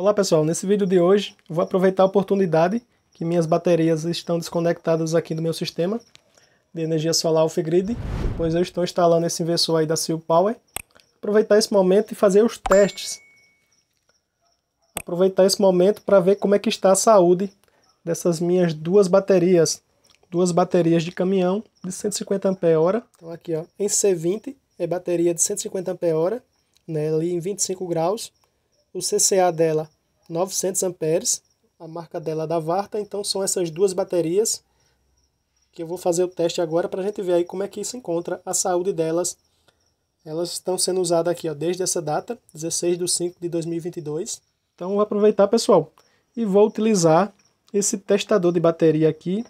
Olá pessoal, nesse vídeo de hoje vou aproveitar a oportunidade que minhas baterias estão desconectadas aqui do meu sistema de energia solar off-grid, pois eu estou instalando esse inversor aí da Silpower. Power. Aproveitar esse momento e fazer os testes. Aproveitar esse momento para ver como é que está a saúde dessas minhas duas baterias. Duas baterias de caminhão de 150 Ah. Então aqui ó, em C20 é bateria de 150 Ah, né, ali em 25 graus o CCA dela 900 amperes, a marca dela é da Varta, então são essas duas baterias que eu vou fazer o teste agora para a gente ver aí como é que se encontra a saúde delas. Elas estão sendo usadas aqui ó, desde essa data, 16 de 5 de 2022. Então vou aproveitar pessoal e vou utilizar esse testador de bateria aqui,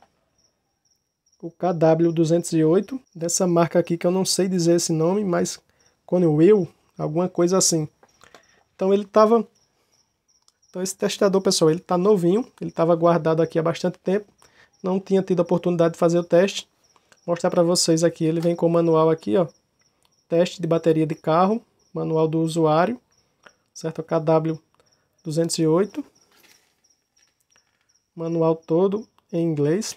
o KW208, dessa marca aqui que eu não sei dizer esse nome, mas eu, alguma coisa assim. Então ele estava... Então esse testador, pessoal, ele está novinho, ele estava guardado aqui há bastante tempo, não tinha tido a oportunidade de fazer o teste. Vou mostrar para vocês aqui, ele vem com o manual aqui, ó, teste de bateria de carro, manual do usuário, certo? KW208, manual todo em inglês.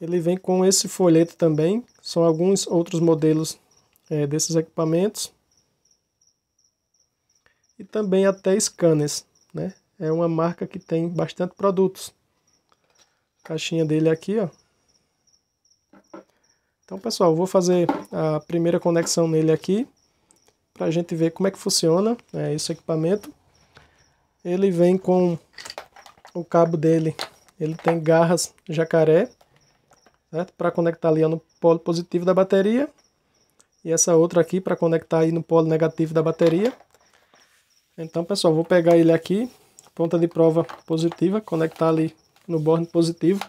Ele vem com esse folheto também, são alguns outros modelos é, desses equipamentos e também até scanners, né? É uma marca que tem bastante produtos. A caixinha dele aqui, ó. Então, pessoal, vou fazer a primeira conexão nele aqui para a gente ver como é que funciona né, esse equipamento. Ele vem com o cabo dele, ele tem garras jacaré, Para conectar ali no polo positivo da bateria. E essa outra aqui para conectar aí no polo negativo da bateria. Então, pessoal, vou pegar ele aqui, ponta de prova positiva, conectar ali no borne positivo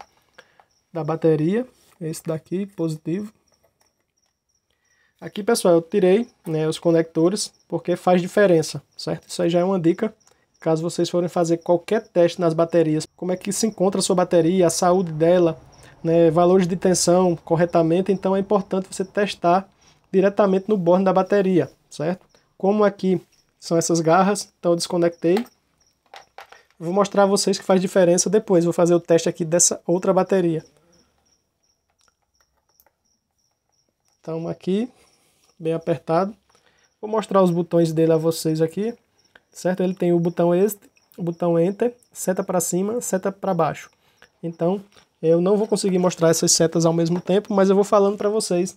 da bateria. Esse daqui, positivo. Aqui, pessoal, eu tirei né, os conectores, porque faz diferença, certo? Isso aí já é uma dica, caso vocês forem fazer qualquer teste nas baterias. Como é que se encontra a sua bateria, a saúde dela, né, valores de tensão corretamente, então é importante você testar diretamente no borne da bateria, certo? Como aqui é são essas garras, então eu desconectei. Vou mostrar a vocês que faz diferença depois, vou fazer o teste aqui dessa outra bateria. Então aqui, bem apertado. Vou mostrar os botões dele a vocês aqui, certo? Ele tem o botão este, o botão Enter, seta para cima, seta para baixo. Então, eu não vou conseguir mostrar essas setas ao mesmo tempo, mas eu vou falando para vocês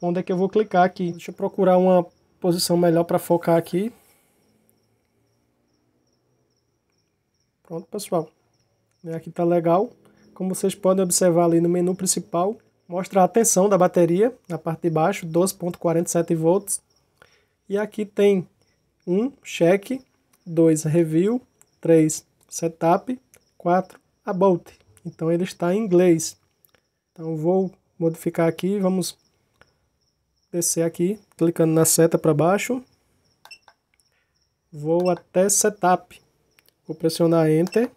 onde é que eu vou clicar aqui. Deixa eu procurar uma posição melhor para focar aqui. Pronto, pessoal. É, aqui está legal. Como vocês podem observar ali no menu principal, mostra a tensão da bateria, na parte de baixo, 12.47 volts. E aqui tem 1, um, check, 2, review, 3, setup, 4, about. Então ele está em inglês. Então vou modificar aqui, vamos descer aqui, clicando na seta para baixo. Vou até setup. Vou pressionar Enter.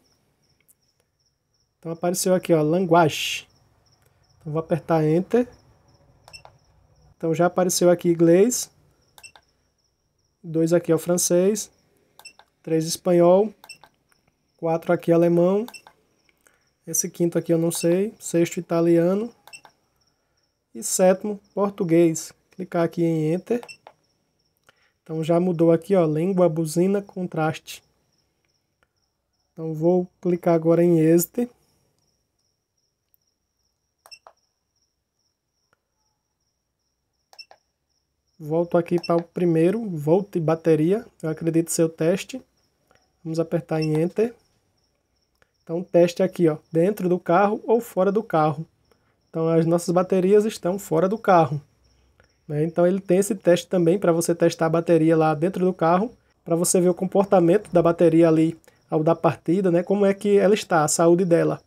Então apareceu aqui, ó, Language. Então vou apertar Enter. Então já apareceu aqui inglês. Dois aqui é o francês. Três espanhol. Quatro aqui alemão. Esse quinto aqui eu não sei. Sexto italiano. E sétimo português. Clicar aqui em Enter. Então já mudou aqui, ó, língua, buzina, contraste. Então vou clicar agora em este. Volto aqui para o primeiro, volto e bateria, eu acredito ser o teste. Vamos apertar em Enter. Então teste aqui, ó, dentro do carro ou fora do carro. Então as nossas baterias estão fora do carro. Né? Então ele tem esse teste também para você testar a bateria lá dentro do carro, para você ver o comportamento da bateria ali ao dar partida, né, como é que ela está, a saúde dela.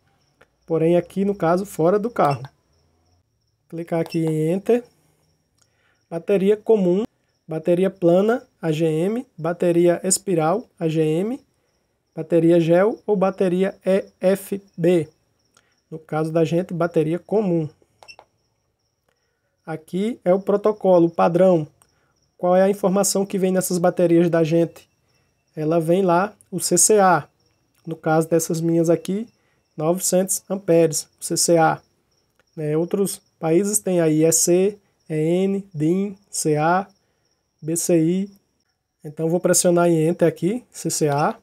Porém, aqui no caso, fora do carro. Clicar aqui em Enter. Bateria comum, bateria plana AGM, bateria espiral AGM, bateria gel ou bateria EFB. No caso da gente, bateria comum. Aqui é o protocolo, o padrão. Qual é a informação que vem nessas baterias da gente? ela vem lá o CCA. No caso dessas minhas aqui, 900 amperes, CCA. Né? Outros países têm a EC, EN, DIN, CA, BCI. Então vou pressionar em Enter aqui, CCA.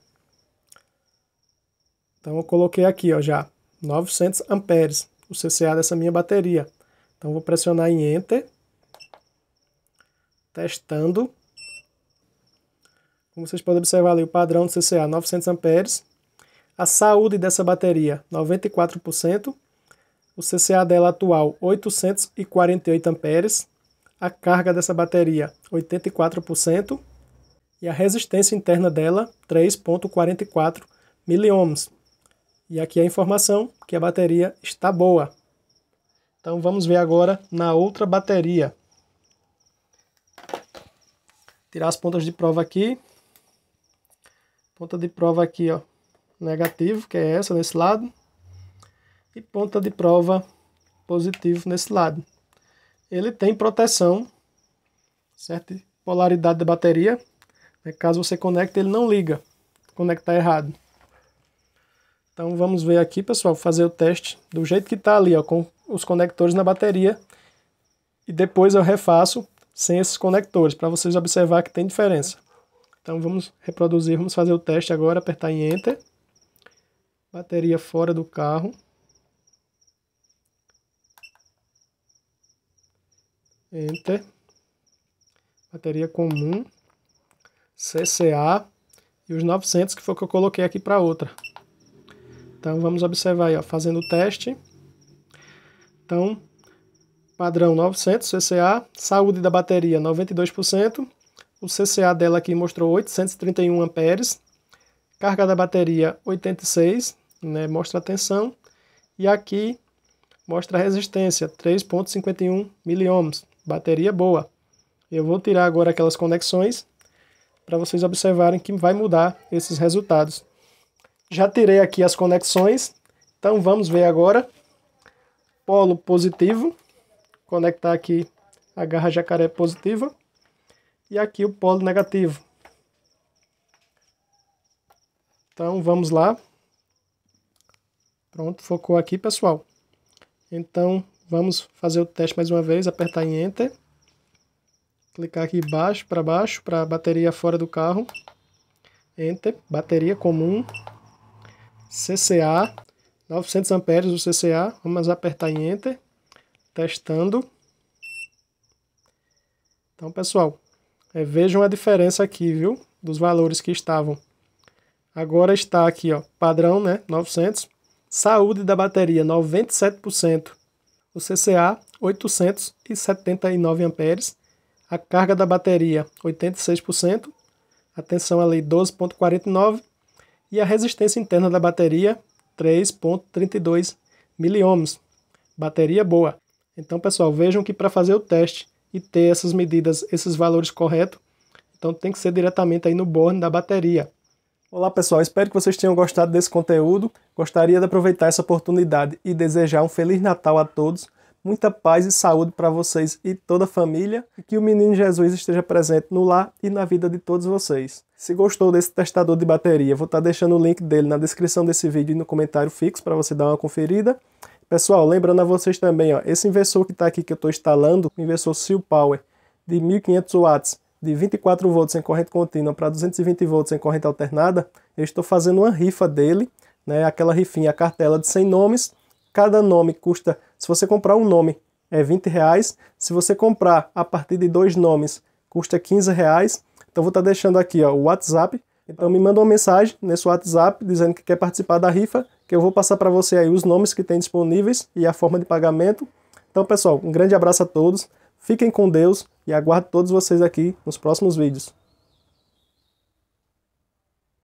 Então eu coloquei aqui ó, já 900 amperes, o CCA dessa minha bateria. Então vou pressionar em Enter, testando. Como vocês podem observar ali, o padrão do CCA 900 amperes. A saúde dessa bateria 94%. O CCA dela atual 848 amperes. A carga dessa bateria 84% e a resistência interna dela 3.44 miliohms. E aqui a informação que a bateria está boa. Então vamos ver agora na outra bateria. Tirar as pontas de prova aqui, Ponta de prova aqui, ó, negativo, que é essa nesse lado. E ponta de prova positivo nesse lado. Ele tem proteção, certo? Polaridade da bateria. Né? Caso você conecte, ele não liga. Conectar é tá errado. Então vamos ver aqui, pessoal, fazer o teste do jeito que está ali, ó, com os conectores na bateria. E depois eu refaço sem esses conectores, para vocês observar que tem diferença. Então vamos reproduzir, vamos fazer o teste agora, apertar em Enter. Bateria fora do carro. Enter. Bateria comum. CCA. E os 900 que foi o que eu coloquei aqui para outra. Então vamos observar aí, ó, fazendo o teste. Então, padrão 900 CCA, saúde da bateria 92%, o CCA dela aqui mostrou 831 amperes, carga da bateria 86, né, mostra a tensão, e aqui mostra a resistência, 3.51 miliohms, bateria boa. Eu vou tirar agora aquelas conexões para vocês observarem que vai mudar esses resultados. Já tirei aqui as conexões, então vamos ver agora. Polo positivo, conectar aqui a garra jacaré positiva e aqui o polo negativo. Então vamos lá. Pronto, focou aqui pessoal. Então vamos fazer o teste mais uma vez, apertar em Enter. Clicar aqui baixo para baixo para a bateria fora do carro. Enter, bateria comum, CCA, 900 amperes o CCA, vamos apertar em Enter, testando. Então pessoal, é, vejam a diferença aqui, viu? Dos valores que estavam. Agora está aqui, ó, padrão, né? 900. Saúde da bateria, 97%. O CCA, 879 amperes. A carga da bateria, 86%. A tensão ali, 12,49. E a resistência interna da bateria, 3,32 miliohms. Bateria boa. Então, pessoal, vejam que para fazer o teste e ter essas medidas, esses valores corretos. Então tem que ser diretamente aí no borne da bateria. Olá pessoal, espero que vocês tenham gostado desse conteúdo. Gostaria de aproveitar essa oportunidade e desejar um Feliz Natal a todos, muita paz e saúde para vocês e toda a família, e que o menino Jesus esteja presente no lar e na vida de todos vocês. Se gostou desse testador de bateria, vou estar tá deixando o link dele na descrição desse vídeo e no comentário fixo para você dar uma conferida. Pessoal, lembrando a vocês também, ó, esse inversor que está aqui que eu estou instalando, inversor Seal Power de 1500 watts, de 24 volts em corrente contínua para 220 volts em corrente alternada, eu estou fazendo uma rifa dele, né, aquela rifinha, a cartela de 100 nomes, cada nome custa, se você comprar um nome é 20 reais, se você comprar a partir de dois nomes custa 15 reais, então vou estar tá deixando aqui ó, o WhatsApp então me manda uma mensagem nesse WhatsApp dizendo que quer participar da rifa, que eu vou passar para você aí os nomes que tem disponíveis e a forma de pagamento. Então, pessoal, um grande abraço a todos. Fiquem com Deus e aguardo todos vocês aqui nos próximos vídeos.